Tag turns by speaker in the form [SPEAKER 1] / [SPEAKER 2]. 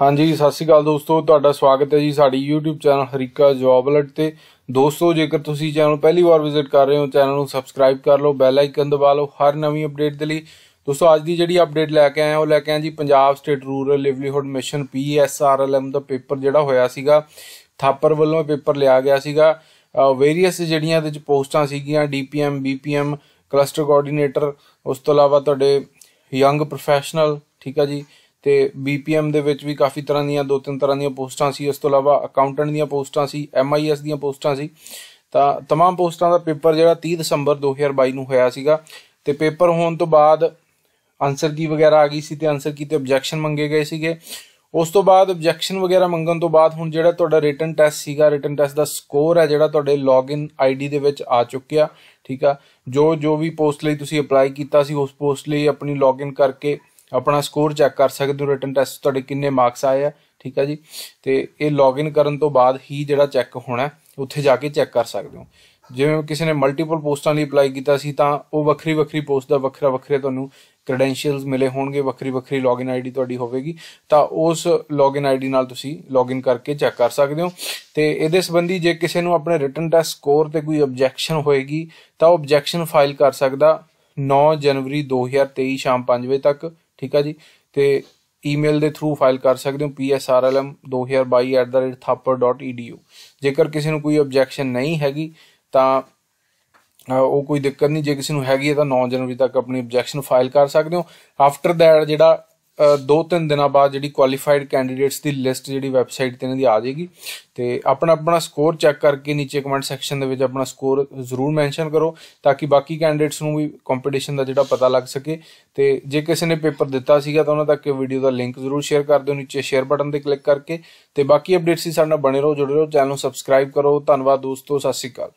[SPEAKER 1] ਹਾਂਜੀ ਸਤਿ ਸ਼੍ਰੀ ਅਕਾਲ ਦੋਸਤੋ ਤੁਹਾਡਾ ਸਵਾਗਤ ਹੈ ਜੀ ਸਾਡੀ YouTube ਚੈਨਲ ਹਰੀਕਾ ਜੌਬ ਅਲਰਟ ਤੇ ਦੋਸਤੋ ਜੇਕਰ ਤੁਸੀਂ ਚੈਨਲ ਪਹਿਲੀ ਵਾਰ ਵਿਜ਼ਿਟ ਕਰ ਰਹੇ ਹੋ ਚੈਨਲ ਨੂੰ ਸਬਸਕ੍ਰਾਈਬ ਕਰ ਲਓ ਬੈਲ ਆਈਕਨ ਦਬਾ ਲਓ ਹਰ ਨਵੀਂ ਅਪਡੇਟ ਦੇ ਲਈ ਦੋਸਤੋ ਅੱਜ ਦੀ ਜਿਹੜੀ ਅਪਡੇਟ ਲੈ ਕੇ ਆਏ ਹਾਂ ਉਹ ਲੈ ਕੇ ਆਏ ਜੀ Punjab state rural livelihood mission PSRLM ਦਾ ਪੇਪਰ ਜਿਹੜਾ ਹੋਇਆ ਸੀਗਾ ਥਾਪਰ ਵੱਲੋਂ ਪੇਪਰ ਲਿਆ ਗਿਆ ਸੀਗਾ ਵੇਰੀਅਸ ਜਿਹੜੀਆਂ ਇਹਦੇ ਵਿੱਚ ਪੋਸਟਾਂ ਸੀਗੀਆਂ DPM BPM ਕਲਸਟਰ ਕੋਆਰਡੀਨੇਟਰ ਉਸ ਤੋਂ ਇਲਾਵਾ ਤੁਹਾਡੇ ਯੰਗ ਪ੍ਰੋਫੈਸ਼ਨਲ ਠੀਕ ਆ ਜੀ ਤੇ BPM ਦੇ ਵਿੱਚ ਵੀ ਕਾਫੀ ਤਰ੍ਹਾਂ ਦੀਆਂ ਦੋ ਤਿੰਨ ਤਰ੍ਹਾਂ ਦੀਆਂ ਪੋਸਟਾਂ ਸੀ ਉਸ ਤੋਂ ਇਲਾਵਾ ਅਕਾਊਂਟੈਂਟ ਦੀਆਂ ਪੋਸਟਾਂ ਸੀ MIS ਦੀਆਂ ਪੋਸਟਾਂ ਸੀ ਤਾਂ तमाम ਪੋਸਟਾਂ ਦਾ ਪੇਪਰ ਜਿਹੜਾ 30 ਦਸੰਬਰ 2022 ਨੂੰ ਹੋਇਆ ਸੀਗਾ ਤੇ ਪੇਪਰ ਹੋਣ ਤੋਂ ਬਾਅਦ ਆਨਸਰ ਕੀ ਵਗੈਰਾ ਆ ਗਈ ਸੀ ਤੇ ਆਨਸਰ ਕੀ ਤੇ ਆਬਜੈਕਸ਼ਨ ਮੰਗੇ ਗਏ ਸੀਗੇ ਉਸ ਤੋਂ ਬਾਅਦ ਆਬਜੈਕਸ਼ਨ ਵਗੈਰਾ ਮੰਗਣ ਤੋਂ ਬਾਅਦ ਹੁਣ ਜਿਹੜਾ ਤੁਹਾਡਾ ਰਿਟਨ ਟੈਸਟ ਸੀਗਾ ਰਿਟਨ ਟੈਸਟ ਦਾ ਸਕੋਰ ਹੈ ਜਿਹੜਾ ਤੁਹਾਡੇ ਲੌਗਇਨ ਆਈਡੀ ਦੇ ਵਿੱਚ ਆ ਚੁੱਕਿਆ ਠੀਕ ਆ ਜੋ ਜੋ ਵੀ ਪੋਸਟ ਲਈ ਤੁਸੀਂ ਅਪਲਾਈ ਕੀਤਾ ਸੀ ਉਸ ਪੋਸਟ ਲਈ ਆਪਣੀ ਲੌਗਇਨ ਕਰਕੇ ਆਪਣਾ ਸਕੋਰ ਚੈੱਕ ਕਰ ਸਕਦੇ ਹੋ ਰਿਟਨ ਟੈਸਟ ਤੁਹਾਡੇ ਕਿੰਨੇ ਮਾਰਕਸ ਆਏ ਆ ਠੀਕ ਹੈ ਜੀ ਤੇ ਇਹ ਲੌਗਇਨ ਕਰਨ ਤੋਂ ਬਾਅਦ ਹੀ ਜਿਹੜਾ ਚੈੱਕ ਹੋਣਾ ਉੱਥੇ ਜਾ ਕੇ ਚੈੱਕ ਕਰ ਸਕਦੇ ਹੋ ਜਿਵੇਂ ਕਿਸੇ ਨੇ ਮਲਟੀਪਲ ਪੋਸਟਾਂ ਲਈ ਅਪਲਾਈ ਕੀਤਾ ਸੀ ਤਾਂ ਉਹ ਵੱਖਰੀ ਵੱਖਰੀ ਪੋਸਟ ਦਾ ਵੱਖਰਾ ਵੱਖਰੇ ਤੁਹਾਨੂੰ ਕ੍ਰੈਡੈਂਸ਼ੀਅਲਸ ਮਿਲੇ ਹੋਣਗੇ ਵੱਖਰੀ ਵੱਖਰੀ ਲੌਗਇਨ ਆਈਡੀ ਤੁਹਾਡੀ ਹੋਵੇਗੀ ਤਾਂ ਉਸ ਲੌਗਇਨ ਆਈਡੀ ਨਾਲ ਤੁਸੀਂ ਲੌਗਇਨ ਕਰਕੇ ਚੈੱਕ ਕਰ ਸਕਦੇ ਹੋ ਤੇ ਇਹਦੇ ਸੰਬੰਧੀ ਜੇ ਕਿਸੇ ਨੂੰ ਆਪਣੇ ਰਿਟਨ ਟੈਸਟ ਸਕੋਰ ਤੇ ਕੋਈ ਆਬਜੈਕਸ਼ਨ ਹੋਏਗੀ ਤਾਂ ਉਹ ਆਬਜੈਕਸ਼ਨ ਫਾਈਲ ਕਰ ਸਕਦਾ 9 ਜਨਵਰੀ 2023 ਸ਼ਾਮ 5 ਵਜੇ ਤੱਕ ਠੀਕ ਆ ਜੀ ਤੇ ਈਮੇਲ ਦੇ ਥਰੂ ਫਾਈਲ ਕਰ ਸਕਦੇ ਹੋ psrlm2022@thapar.edu ਜੇਕਰ ਕਿਸੇ ਨੂੰ ਕੋਈ ਆਬਜੈਕਸ਼ਨ ਨਹੀਂ ਹੈਗੀ ਤਾਂ ਉਹ ਕੋਈ ਦਿੱਕਤ ਨਹੀਂ ਜੇ ਕਿਸੇ ਨੂੰ ਹੈਗੀ ਹੈ ਤਾਂ 9 ਜਨਵਰੀ ਤੱਕ ਆਪਣੀ ਆਬਜੈਕਸ਼ਨ ਫਾਈਲ ਕਰ ਸਕਦੇ ਹੋ ਆਫਟਰ ਦੈਟ ਜਿਹੜਾ ਦੋ ਤਿੰਨ ਦਿਨਾਂ ਬਾਅਦ ਜਿਹੜੀ ਕੁਆਲੀਫਾਈਡ ਕੈਂਡੀਡੇਟਸ ਦੀ ਲਿਸਟ ਜਿਹੜੀ ਵੈਬਸਾਈਟ ਤੇ ਇਹਨਾਂ ਦੀ ਆ ਜਾਏਗੀ ਤੇ ਆਪਣਾ ਆਪਣਾ ਸਕੋਰ ਚੈੱਕ ਕਰਕੇ ਨੀਚੇ ਕਮੈਂਟ ਸੈਕਸ਼ਨ ਦੇ ਵਿੱਚ ਆਪਣਾ ਸਕੋਰ ਜ਼ਰੂਰ ਮੈਂਸ਼ਨ ਕਰੋ ਤਾਂ ਕਿ ਬਾਕੀ ਕੈਂਡੀਡੇਟਸ ਨੂੰ ਵੀ ਕੰਪੀਟੀਸ਼ਨ ਦਾ ਜਿਹੜਾ ਪਤਾ ਲੱਗ ਸਕੇ ਤੇ ਜੇ ਕਿਸੇ ਨੇ ਪੇਪਰ ਦਿੱਤਾ ਸੀਗਾ ਤਾਂ ਉਹਨਾਂ ਤੱਕ ਇਹ ਵੀਡੀਓ ਦਾ ਲਿੰਕ ਜ਼ਰੂਰ ਸ਼ੇਅਰ ਕਰ ਦਿਓ ਨੀਚੇ ਸ਼ੇਅਰ ਬਟਨ ਤੇ ਕਲਿੱਕ ਕਰਕੇ ਤੇ ਬਾਕੀ ਅਪਡੇਟਸ ਹੀ ਸਾਡੇ ਨਾਲ ਬਣੇ ਰਹੋ ਜੁੜੇ ਰਹੋ ਚੈਨਲ ਨੂੰ ਸਬਸਕ੍ਰਾਈਬ ਕਰੋ ਧੰਨਵਾਦ ਦੋਸਤੋ ਸਤਿ ਸ਼੍ਰੀ ਅਕਾਲ